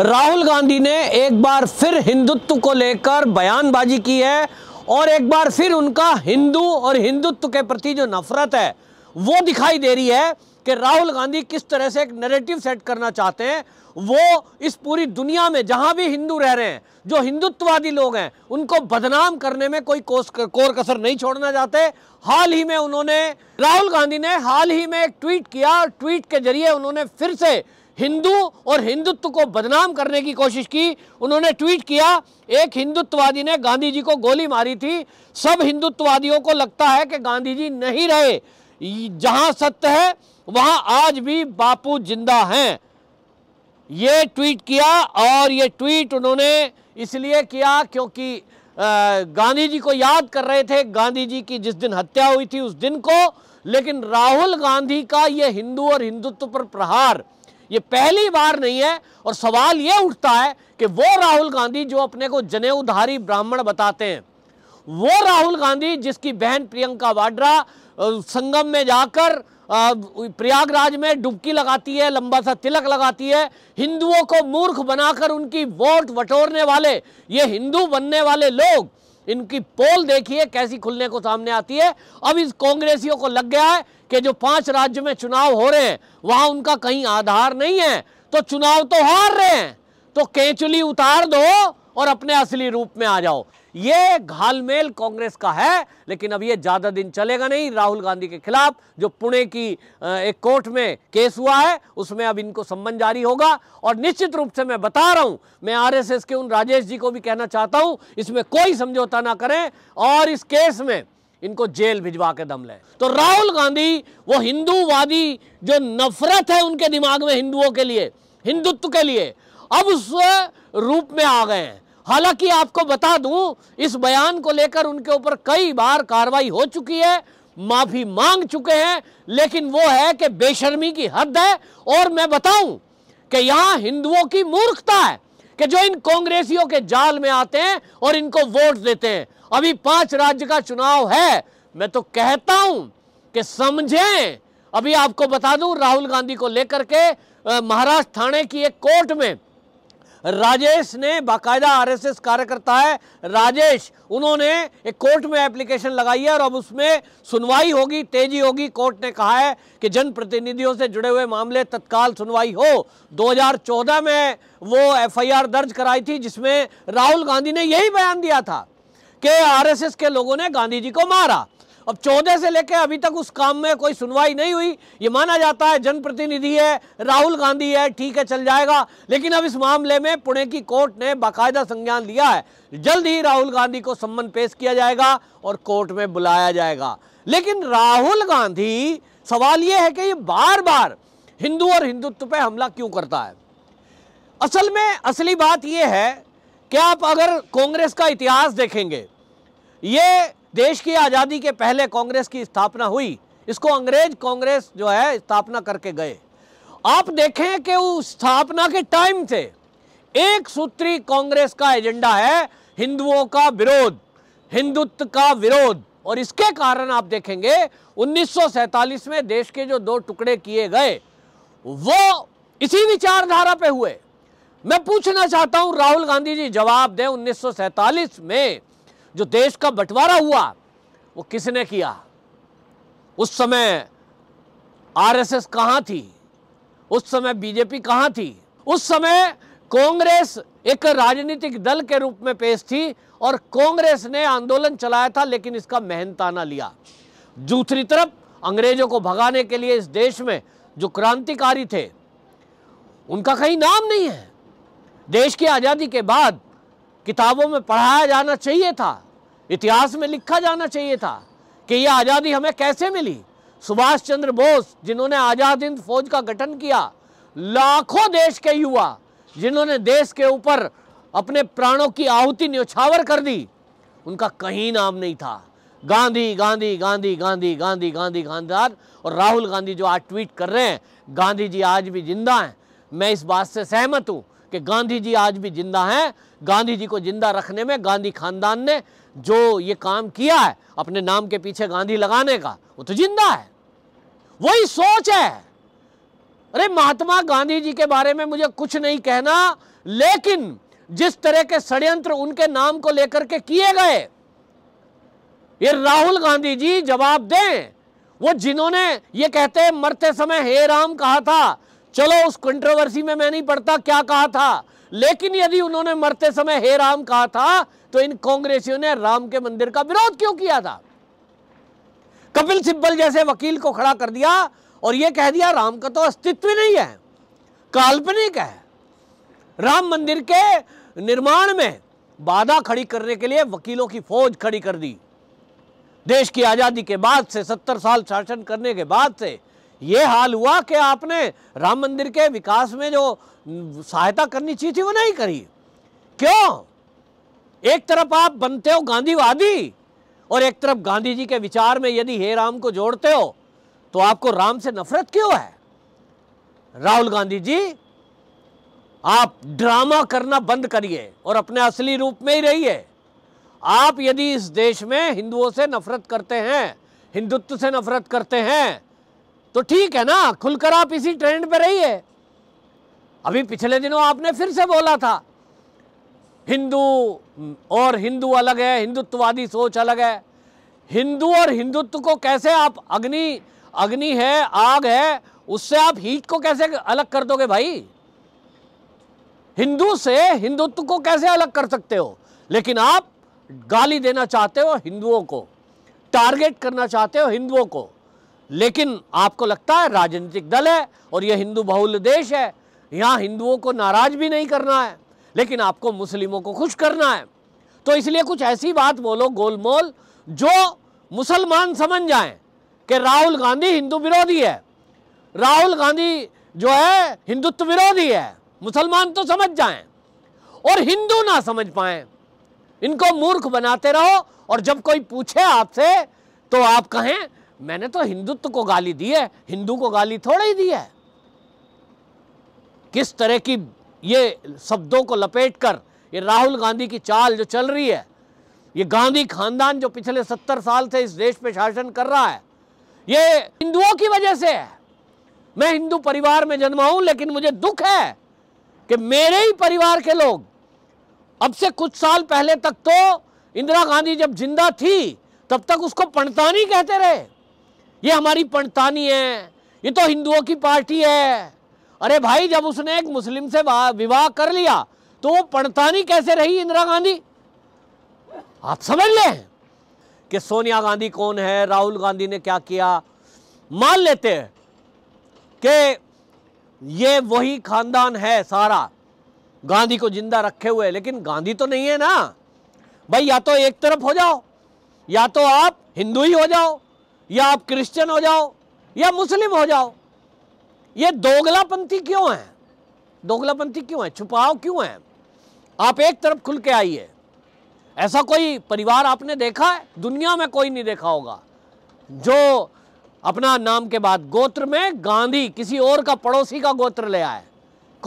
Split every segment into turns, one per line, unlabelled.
राहुल गांधी ने एक बार फिर हिंदुत्व को लेकर बयानबाजी की है और एक बार फिर उनका हिंदू और हिंदुत्व के प्रति जो नफरत है वो दिखाई दे रही है कि राहुल गांधी किस तरह से एक नैरेटिव सेट करना चाहते हैं वो इस पूरी दुनिया में जहां भी हिंदू रह रहे हैं जो हिंदुत्ववादी लोग हैं उनको बदनाम करने में कोई कोस कोर कसर नहीं छोड़ना चाहते हाल ही में उन्होंने राहुल गांधी ने हाल ही में एक ट्वीट किया और ट्वीट के जरिए उन्होंने फिर से हिंदू और हिंदुत्व को बदनाम करने की कोशिश की उन्होंने ट्वीट किया एक हिंदुत्ववादी ने गांधी जी को गोली मारी थी सब हिंदुत्ववादियों को लगता है कि गांधी जी नहीं रहे जहां सत्य है वहां आज भी बापू जिंदा हैं ये ट्वीट किया और ये ट्वीट उन्होंने इसलिए किया क्योंकि गांधी जी को याद कर रहे थे गांधी जी की जिस दिन हत्या हुई थी उस दिन को लेकिन राहुल गांधी का ये हिंदू और हिंदुत्व पर प्रहार ये पहली बार नहीं है और सवाल ये उठता है कि वो राहुल गांधी जो अपने को जनेऊधारी ब्राह्मण बताते हैं वो राहुल गांधी जिसकी बहन प्रियंका वाड्रा संगम में जाकर प्रयागराज में डुबकी लगाती है लंबा सा तिलक लगाती है हिंदुओं को मूर्ख बनाकर उनकी वोट वटोरने वाले ये हिंदू बनने वाले लोग इनकी पोल देखिए कैसी खुलने को सामने आती है अब इस कांग्रेसियों को लग गया है कि जो पांच राज्य में चुनाव हो रहे हैं वहां उनका कहीं आधार नहीं है तो चुनाव तो हार रहे हैं तो कैचुली उतार दो और अपने असली रूप में आ जाओ ये घालमेल कांग्रेस का है लेकिन अब ये ज़्यादा दिन चलेगा नहीं राहुल गांधी के खिलाफ जो पुणे की एक कोर्ट में केस हुआ है उसमें अब इनको सम्मन जारी होगा और निश्चित रूप से मैं बता रहा हूँ मैं आरएसएस के उन राजेश जी को भी कहना चाहता हूँ इसमें कोई समझौता ना करें और इस केस में इनको जेल भिजवा के दम लें तो राहुल गांधी वो हिंदूवादी जो नफरत है उनके दिमाग में हिंदुओं के लिए हिंदुत्व के लिए अब उस रूप में आ गए हैं हालांकि आपको बता दूं इस बयान को लेकर उनके ऊपर कई बार कार्रवाई हो चुकी है माफी मांग चुके हैं लेकिन वो है कि बेशर्मी की हद है और मैं बताऊं कि यहां हिंदुओं की मूर्खता है कि जो इन कांग्रेसियों के जाल में आते हैं और इनको वोट देते हैं अभी पांच राज्य का चुनाव है मैं तो कहता हूं कि समझें अभी आपको बता दूं राहुल गांधी को लेकर के महाराष्ट्र थाने की एक कोर्ट में राजेश ने बाकायदा आरएसएस कार्यकर्ता है राजेश उन्होंने एक कोर्ट में एप्लीकेशन लगाई है और अब उसमें सुनवाई होगी तेजी होगी कोर्ट ने कहा है कि जनप्रतिनिधियों से जुड़े हुए मामले तत्काल सुनवाई हो 2014 में वो एफआईआर दर्ज कराई थी जिसमें राहुल गांधी ने यही बयान दिया था कि आरएसएस के लोगों ने गांधी जी को मारा अब चौदह से लेकर अभी तक उस काम में कोई सुनवाई नहीं हुई ये माना जाता है जनप्रतिनिधि है राहुल गांधी है ठीक है चल जाएगा लेकिन अब इस मामले में पुणे की कोर्ट ने बाकायदा संज्ञान लिया है जल्द ही राहुल गांधी को सम्मन पेश किया जाएगा और कोर्ट में बुलाया जाएगा लेकिन राहुल गांधी सवाल यह है कि ये बार बार हिंदू और हिंदुत्व पर हमला क्यों करता है असल में असली बात यह है कि आप अगर कांग्रेस का इतिहास देखेंगे ये देश की आज़ादी के पहले कांग्रेस की स्थापना हुई इसको अंग्रेज कांग्रेस जो है स्थापना करके गए आप देखें कि उस स्थापना के टाइम से एक सूत्री कांग्रेस का एजेंडा है हिंदुओं का विरोध हिंदुत्व का विरोध और इसके कारण आप देखेंगे उन्नीस में देश के जो दो टुकड़े किए गए वो इसी विचारधारा पे हुए मैं पूछना चाहता हूं राहुल गांधी जी जवाब दें उन्नीस में जो देश का बंटवारा हुआ वो किसने किया उस समय आरएसएस कहां थी उस समय बीजेपी कहां थी उस समय कांग्रेस एक राजनीतिक दल के रूप में पेश थी और कांग्रेस ने आंदोलन चलाया था लेकिन इसका मेहनताना लिया दूसरी तरफ अंग्रेजों को भगाने के लिए इस देश में जो क्रांतिकारी थे उनका कहीं नाम नहीं है देश की आज़ादी के बाद किताबों में पढ़ाया जाना चाहिए था इतिहास में लिखा जाना चाहिए था कि यह आज़ादी हमें कैसे मिली सुभाष चंद्र बोस जिन्होंने आज़ाद हिंद फौज का गठन किया लाखों देश के युवा जिन्होंने देश के ऊपर अपने प्राणों की आहुति न्योछावर कर दी उनका कहीं नाम नहीं था गांधी गांधी गांधी गांधी गांधी गांधी गांधी और राहुल गांधी जो आज ट्वीट कर रहे हैं गांधी जी आज भी जिंदा हैं मैं इस बात से सहमत हूँ कि गांधी जी आज भी ज़िंदा हैं गांधी जी को ज़िंदा रखने में गांधी ख़ानदान ने जो ये काम किया है अपने नाम के पीछे गांधी लगाने का वो तो ज़िंदा है वही सोच है अरे महात्मा गांधी जी के बारे में मुझे कुछ नहीं कहना लेकिन जिस तरह के षड्यंत्र उनके नाम को लेकर के किए गए ये राहुल गांधी जी जवाब दें वो जिन्होंने ये कहते मरते समय हे राम कहा था चलो उस कंट्रोवर्सी में मैं नहीं पढ़ता क्या कहा था लेकिन यदि उन्होंने मरते समय हे राम कहा था तो इन कांग्रेसियों ने राम के मंदिर का विरोध क्यों किया था कपिल सिब्बल जैसे वकील को खड़ा कर दिया और यह कह दिया राम का तो अस्तित्व नहीं है काल्पनिक है राम मंदिर के निर्माण में बाधा खड़ी करने के लिए वकीलों की फौज खड़ी कर दी देश की आज़ादी के बाद से सत्तर साल शासन करने के बाद से ये हाल हुआ कि आपने राम मंदिर के विकास में जो सहायता करनी चाहिए थी वो नहीं करी क्यों एक तरफ आप बनते हो गांधीवादी और एक तरफ गांधी जी के विचार में यदि हे राम को जोड़ते हो तो आपको राम से नफरत क्यों है राहुल गांधी जी आप ड्रामा करना बंद करिए और अपने असली रूप में ही रहिए आप यदि इस देश में हिंदुओं से नफरत करते हैं हिंदुत्व से नफरत करते हैं तो ठीक है ना खुलकर आप इसी ट्रेंड पे रहिए अभी पिछले दिनों आपने फिर से बोला था हिंदू और हिंदू अलग है हिंदुत्ववादी सोच अलग है हिंदू और हिंदुत्व को कैसे आप अग्नि अग्नि है आग है उससे आप हीट को कैसे अलग कर दोगे भाई हिंदू से हिंदुत्व को कैसे अलग कर सकते हो लेकिन आप गाली देना चाहते हो हिंदुओं को टारगेट करना चाहते हो हिंदुओं को लेकिन आपको लगता है राजनीतिक दल है और यह हिंदू बहुल देश है यहाँ हिंदुओं को नाराज भी नहीं करना है लेकिन आपको मुस्लिमों को खुश करना है तो इसलिए कुछ ऐसी बात बोलो गोलमोल जो मुसलमान समझ जाएं कि राहुल गांधी हिंदू विरोधी है राहुल गांधी जो है हिंदुत्व विरोधी है मुसलमान तो समझ जाएं और हिंदू ना समझ पाए इनको मूर्ख बनाते रहो और जब कोई पूछे आपसे तो आप कहें मैंने तो हिंदुत्व को गाली दी है हिंदू को गाली थोड़ा ही दी है किस तरह की ये शब्दों को लपेट कर ये राहुल गांधी की चाल जो चल रही है ये गांधी खानदान जो पिछले सत्तर साल से इस देश पे शासन कर रहा है ये हिंदुओं की वजह से है मैं हिंदू परिवार में जन्मा हूं लेकिन मुझे दुख है कि मेरे ही परिवार के लोग अब से कुछ साल पहले तक तो इंदिरा गांधी जब जिंदा थी तब तक उसको पंडतानी कहते रहे ये हमारी पंडतानी है ये तो हिंदुओं की पार्टी है अरे भाई जब उसने एक मुस्लिम से विवाह कर लिया तो वो पंडतानी कैसे रही इंदिरा गांधी आप समझ लें कि सोनिया गांधी कौन है राहुल गांधी ने क्या किया मान लेते हैं कि ये वही खानदान है सारा गांधी को जिंदा रखे हुए लेकिन गांधी तो नहीं है ना भाई या तो एक तरफ हो जाओ या तो आप हिंदू ही हो जाओ या आप क्रिश्चियन हो जाओ या मुस्लिम हो जाओ ये दोगलापंथी क्यों है दोगलापंथी क्यों है छुपाव क्यों है आप एक तरफ खुल के आइए ऐसा कोई परिवार आपने देखा है दुनिया में कोई नहीं देखा होगा जो अपना नाम के बाद गोत्र में गांधी किसी और का पड़ोसी का गोत्र ले आए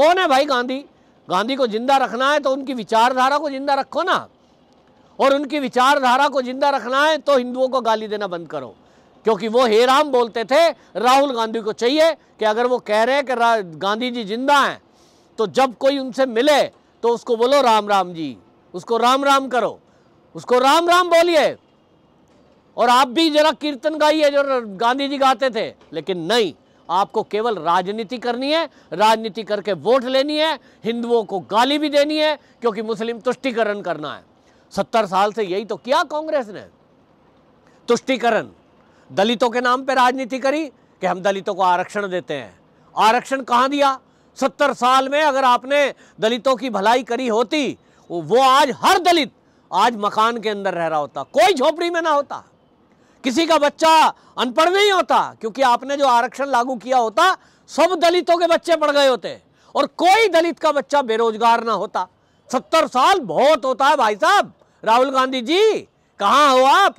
कौन है भाई गांधी गांधी को जिंदा रखना है तो उनकी विचारधारा को जिंदा रखो ना और उनकी विचारधारा को जिंदा रखना है तो हिंदुओं को गाली देना बंद करो क्योंकि वो हे राम बोलते थे राहुल गांधी को चाहिए कि अगर वो कह रहे हैं कि गांधी जी जिंदा हैं तो जब कोई उनसे मिले तो उसको बोलो राम राम जी उसको राम राम करो उसको राम राम बोलिए और आप भी जरा कीर्तन गाइए जो गांधी जी गाते थे लेकिन नहीं आपको केवल राजनीति करनी है राजनीति करके वोट लेनी है हिंदुओं को गाली भी देनी है क्योंकि मुस्लिम तुष्टिकरण करना है सत्तर साल से यही तो किया कांग्रेस ने तुष्टिकरण दलितों के नाम पर राजनीति करी कि हम दलितों को आरक्षण देते हैं आरक्षण कहाँ दिया सत्तर साल में अगर आपने दलितों की भलाई करी होती वो आज हर दलित आज मकान के अंदर रह रहा होता कोई झोपड़ी में ना होता किसी का बच्चा अनपढ़ नहीं होता क्योंकि आपने जो आरक्षण लागू किया होता सब दलितों के बच्चे पढ़ गए होते और कोई दलित का बच्चा बेरोजगार ना होता सत्तर साल बहुत होता है भाई साहब राहुल गांधी जी कहाँ हो आप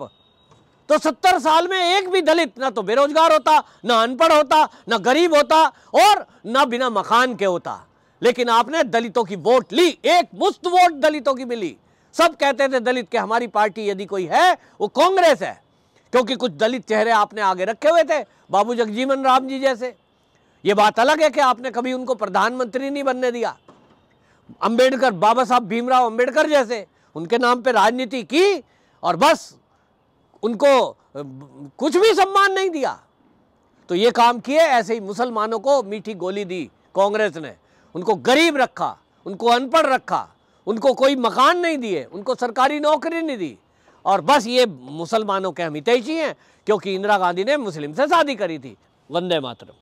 तो सत्तर साल में एक भी दलित ना तो बेरोजगार होता ना अनपढ़ होता ना गरीब होता और ना बिना मकान के होता लेकिन आपने दलितों की वोट ली एक मुफ्त वोट दलितों की मिली सब कहते थे दलित के हमारी पार्टी यदि कोई है वो कांग्रेस है क्योंकि कुछ दलित चेहरे आपने आगे रखे हुए थे बाबू जगजीवन राम जी जैसे ये बात अलग है कि आपने कभी उनको प्रधानमंत्री नहीं बनने दिया अंबेडकर बाबा साहब भीमराव अंबेडकर जैसे उनके नाम पे राजनीति की और बस उनको कुछ भी सम्मान नहीं दिया तो ये काम किए ऐसे ही मुसलमानों को मीठी गोली दी कांग्रेस ने उनको गरीब रखा उनको अनपढ़ रखा उनको कोई मकान नहीं दिए उनको सरकारी नौकरी नहीं दी और बस ये मुसलमानों के हम हितैषी हैं क्योंकि इंदिरा गांधी ने मुस्लिम से शादी करी थी वंदे मातरम